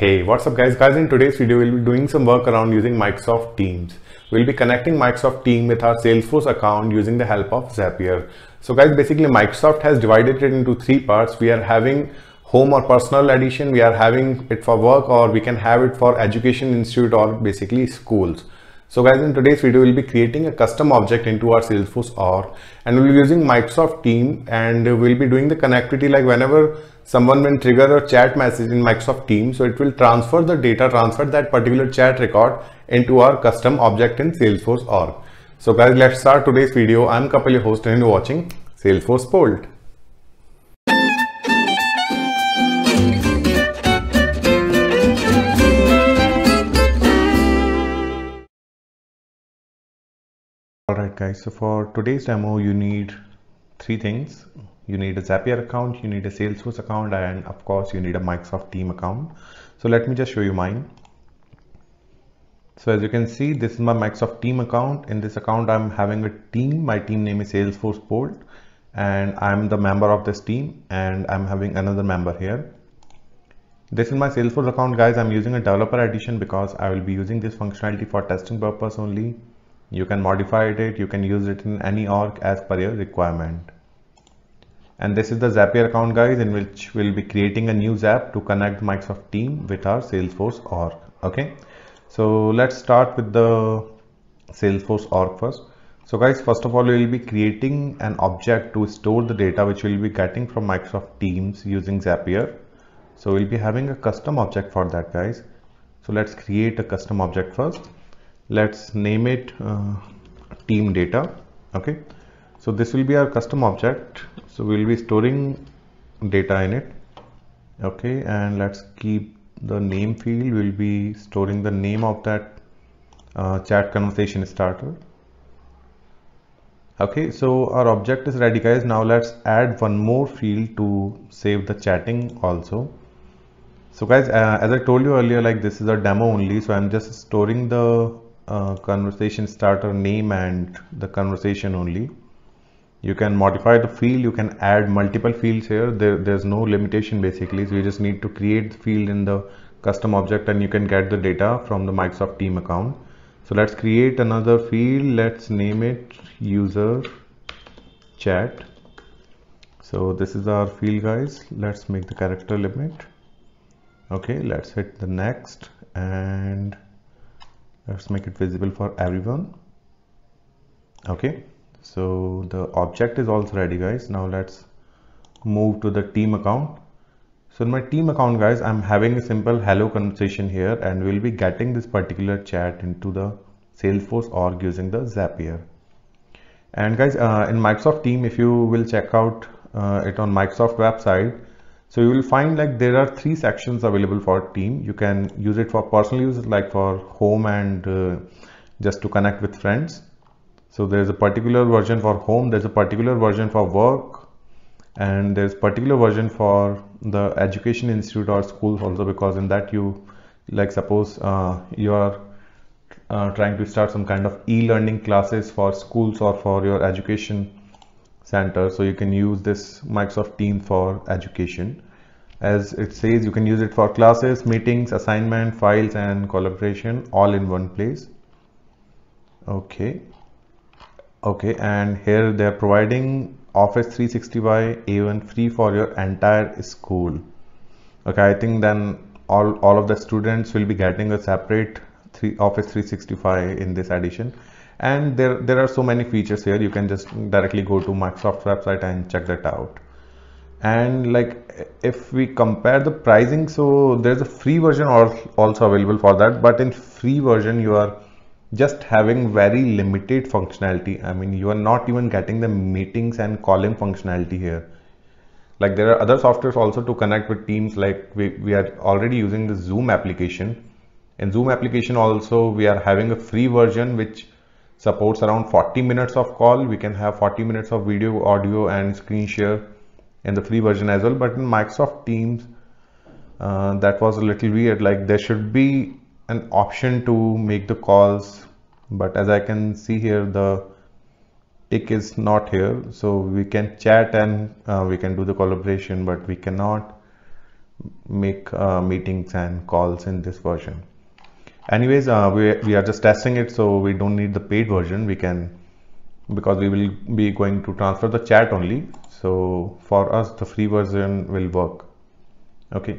Hey, what's up guys? Guys, in today's video, we'll be doing some work around using Microsoft Teams. We'll be connecting Microsoft Team with our Salesforce account using the help of Zapier. So guys, basically Microsoft has divided it into three parts. We are having home or personal edition. We are having it for work or we can have it for education institute or basically schools. So guys, in today's video, we'll be creating a custom object into our Salesforce R and we'll be using Microsoft Team and we'll be doing the connectivity like whenever someone will trigger a chat message in Microsoft Team. So it will transfer the data, transfer that particular chat record into our custom object in Salesforce R. So guys, let's start today's video. I'm Kapil, your host and you're watching Salesforce Bolt. Alright guys, so for today's demo you need three things. You need a Zapier account, you need a Salesforce account and of course you need a Microsoft Team account. So let me just show you mine. So as you can see, this is my Microsoft Team account. In this account, I'm having a team. My team name is Salesforce Bolt and I'm the member of this team and I'm having another member here. This is my Salesforce account guys. I'm using a developer edition because I will be using this functionality for testing purpose only. You can modify it, you can use it in any org as per your requirement. And this is the Zapier account guys in which we'll be creating a new Zap to connect Microsoft team with our Salesforce org. Okay. So let's start with the Salesforce org first. So guys, first of all, we will be creating an object to store the data which we'll be getting from Microsoft Teams using Zapier. So we'll be having a custom object for that guys. So let's create a custom object first let's name it uh, team data okay so this will be our custom object so we'll be storing data in it okay and let's keep the name field will be storing the name of that uh, chat conversation starter okay so our object is ready guys now let's add one more field to save the chatting also so guys uh, as i told you earlier like this is a demo only so i'm just storing the uh, conversation starter name and the conversation only you can modify the field you can add multiple fields here there, there's no limitation basically so you just need to create the field in the custom object and you can get the data from the microsoft team account so let's create another field let's name it user chat so this is our field guys let's make the character limit okay let's hit the next and let's make it visible for everyone okay so the object is also ready guys now let's move to the team account so in my team account guys i'm having a simple hello conversation here and we'll be getting this particular chat into the salesforce org using the zapier and guys uh, in microsoft team if you will check out uh, it on microsoft website so you will find like there are three sections available for team. You can use it for personal use like for home and uh, just to connect with friends. So there's a particular version for home, there's a particular version for work and there's particular version for the education institute or school also because in that you like suppose uh, you are uh, trying to start some kind of e-learning classes for schools or for your education center so you can use this Microsoft Teams for education as it says you can use it for classes meetings assignment files and collaboration all in one place okay okay and here they are providing office 365 a1 free for your entire school okay i think then all all of the students will be getting a separate three office 365 in this edition and there there are so many features here you can just directly go to microsoft website and check that out and like if we compare the pricing so there's a free version also available for that but in free version you are just having very limited functionality i mean you are not even getting the meetings and calling functionality here like there are other softwares also to connect with teams like we, we are already using the zoom application in zoom application also we are having a free version which supports around 40 minutes of call we can have 40 minutes of video audio and screen share in the free version as well but in microsoft teams uh, that was a little weird like there should be an option to make the calls but as i can see here the tick is not here so we can chat and uh, we can do the collaboration but we cannot make uh, meetings and calls in this version anyways uh, we, we are just testing it so we don't need the paid version we can because we will be going to transfer the chat only so for us the free version will work okay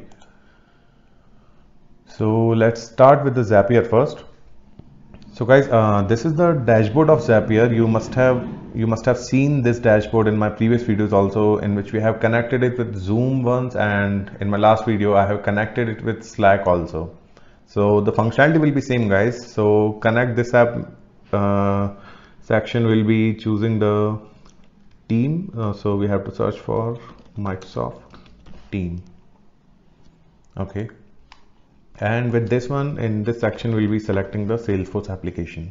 so let's start with the Zapier first so guys uh, this is the dashboard of Zapier you must have you must have seen this dashboard in my previous videos also in which we have connected it with zoom once and in my last video I have connected it with slack also so the functionality will be same guys. So connect this app uh, section will be choosing the team. Uh, so we have to search for Microsoft team. Okay. And with this one in this section, we'll be selecting the Salesforce application.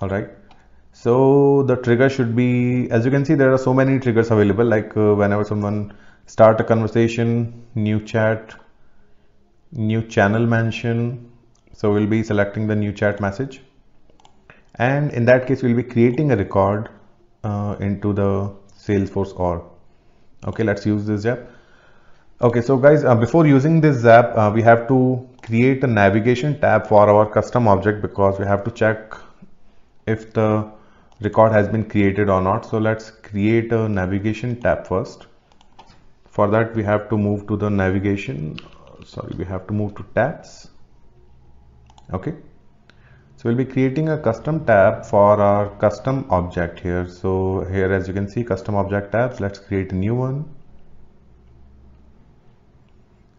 All right. So the trigger should be, as you can see, there are so many triggers available. Like uh, whenever someone start a conversation, new chat, new channel mention so we'll be selecting the new chat message and in that case we'll be creating a record uh, into the salesforce org okay let's use this app okay so guys uh, before using this app uh, we have to create a navigation tab for our custom object because we have to check if the record has been created or not so let's create a navigation tab first for that we have to move to the navigation sorry we have to move to tabs okay so we'll be creating a custom tab for our custom object here so here as you can see custom object tabs let's create a new one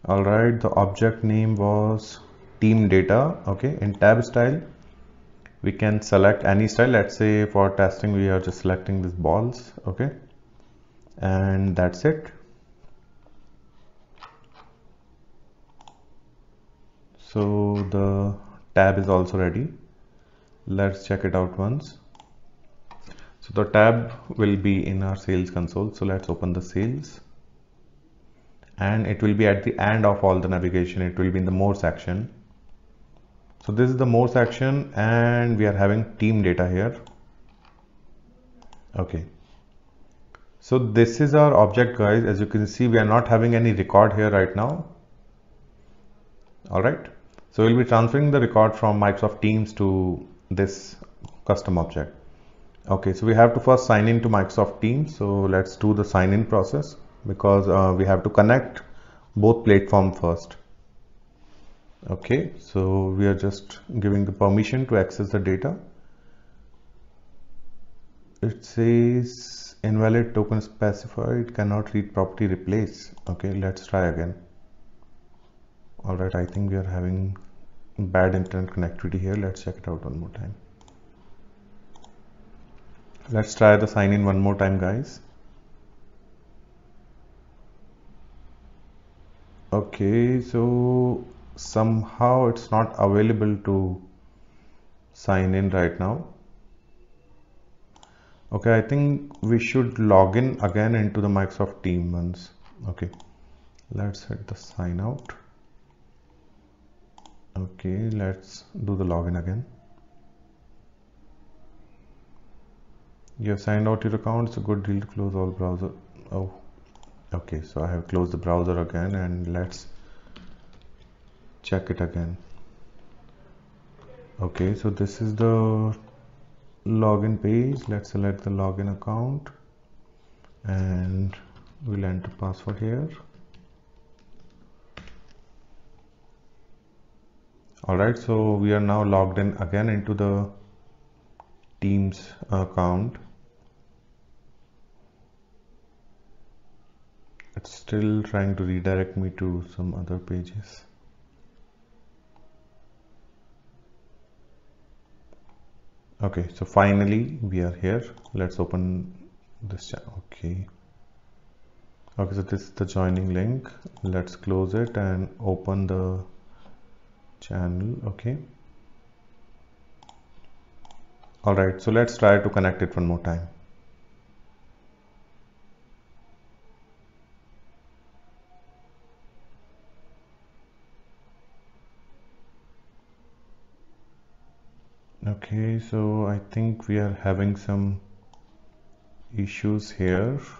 all right the object name was team data okay in tab style we can select any style let's say for testing we are just selecting these balls okay and that's it so the tab is also ready let's check it out once so the tab will be in our sales console so let's open the sales and it will be at the end of all the navigation it will be in the more section so this is the more section and we are having team data here okay so this is our object guys as you can see we are not having any record here right now all right so we'll be transferring the record from Microsoft Teams to this custom object. Okay, so we have to first sign in to Microsoft Teams. So let's do the sign in process because uh, we have to connect both platform first. Okay, so we are just giving the permission to access the data. It says invalid token specified cannot read property replace. Okay, let's try again. All right, I think we are having bad internet connectivity here let's check it out one more time let's try the sign in one more time guys okay so somehow it's not available to sign in right now okay i think we should log in again into the microsoft team once okay let's hit the sign out okay let's do the login again you have signed out your account it's a good deal to close all browser oh okay so I have closed the browser again and let's check it again okay so this is the login page let's select the login account and we'll enter password here alright so we are now logged in again into the teams account it's still trying to redirect me to some other pages okay so finally we are here let's open this okay okay so this is the joining link let's close it and open the channel okay all right so let's try to connect it one more time okay so I think we are having some issues here so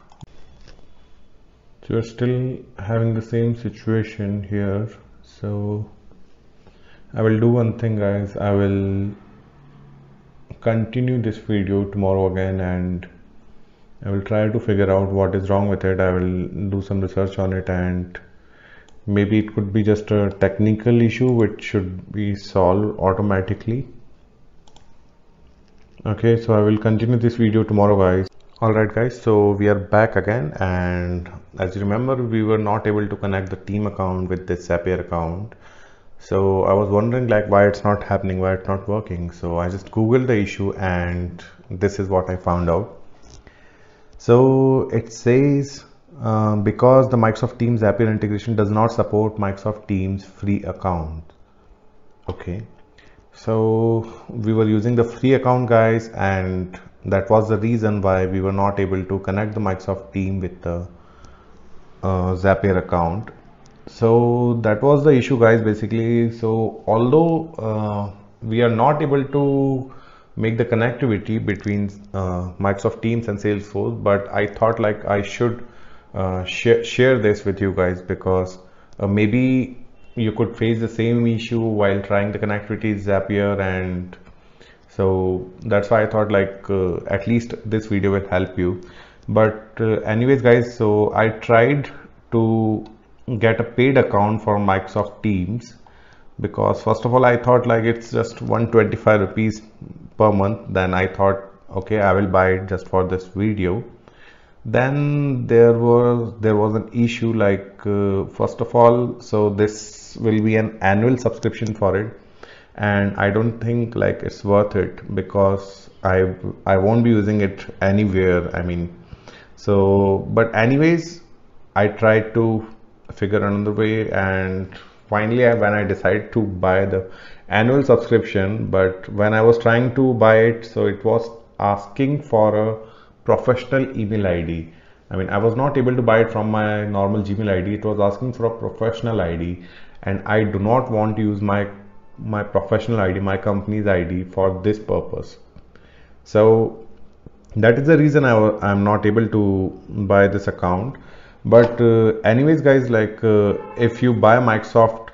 we are still having the same situation here so I will do one thing guys I will continue this video tomorrow again and I will try to figure out what is wrong with it I will do some research on it and maybe it could be just a technical issue which should be solved automatically okay so I will continue this video tomorrow guys alright guys so we are back again and as you remember we were not able to connect the team account with the Zapier account so I was wondering like why it's not happening why it's not working so I just googled the issue and this is what I found out so it says um, because the Microsoft Teams Zapier integration does not support Microsoft Teams free account okay so we were using the free account guys and that was the reason why we were not able to connect the Microsoft team with the uh, Zapier account so that was the issue guys basically so although uh, we are not able to make the connectivity between uh, Microsoft Teams and Salesforce but I thought like I should uh, sh share this with you guys because uh, maybe you could face the same issue while trying the connectivity Zapier and so that's why I thought like uh, at least this video will help you but uh, anyways guys so I tried to get a paid account for Microsoft Teams because first of all I thought like it's just 125 rupees per month then I thought okay I will buy it just for this video then there was there was an issue like uh, first of all so this will be an annual subscription for it and I don't think like it's worth it because I I won't be using it anywhere I mean so but anyways I tried to figure another way and finally I, when I decided to buy the annual subscription but when I was trying to buy it so it was asking for a professional email ID I mean I was not able to buy it from my normal Gmail ID it was asking for a professional ID and I do not want to use my my professional ID my company's ID for this purpose so that is the reason I am not able to buy this account but uh, anyways guys like uh, if you buy Microsoft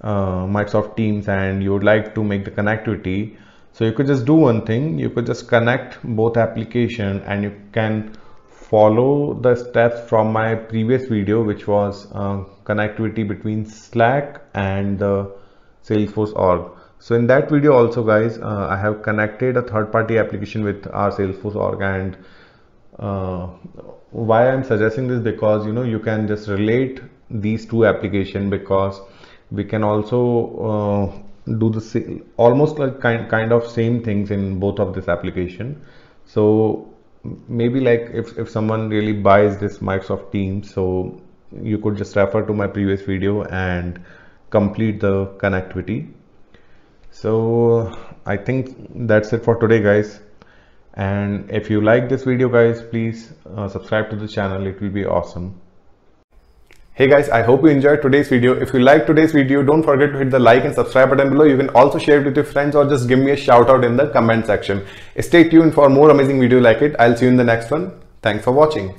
uh, Microsoft Teams and you would like to make the connectivity so you could just do one thing you could just connect both application and you can follow the steps from my previous video which was uh, connectivity between slack and the uh, salesforce org so in that video also guys uh, i have connected a third party application with our salesforce org and uh, why I'm suggesting this because you know you can just relate these two application because we can also uh, do the same, almost like kind kind of same things in both of this application so maybe like if, if someone really buys this Microsoft Teams so you could just refer to my previous video and complete the connectivity so I think that's it for today guys and if you like this video guys please uh, subscribe to the channel it will be awesome Hey guys, I hope you enjoyed today's video. If you liked today's video, don't forget to hit the like and subscribe button below. You can also share it with your friends or just give me a shout out in the comment section. Stay tuned for more amazing video like it. I'll see you in the next one. Thanks for watching.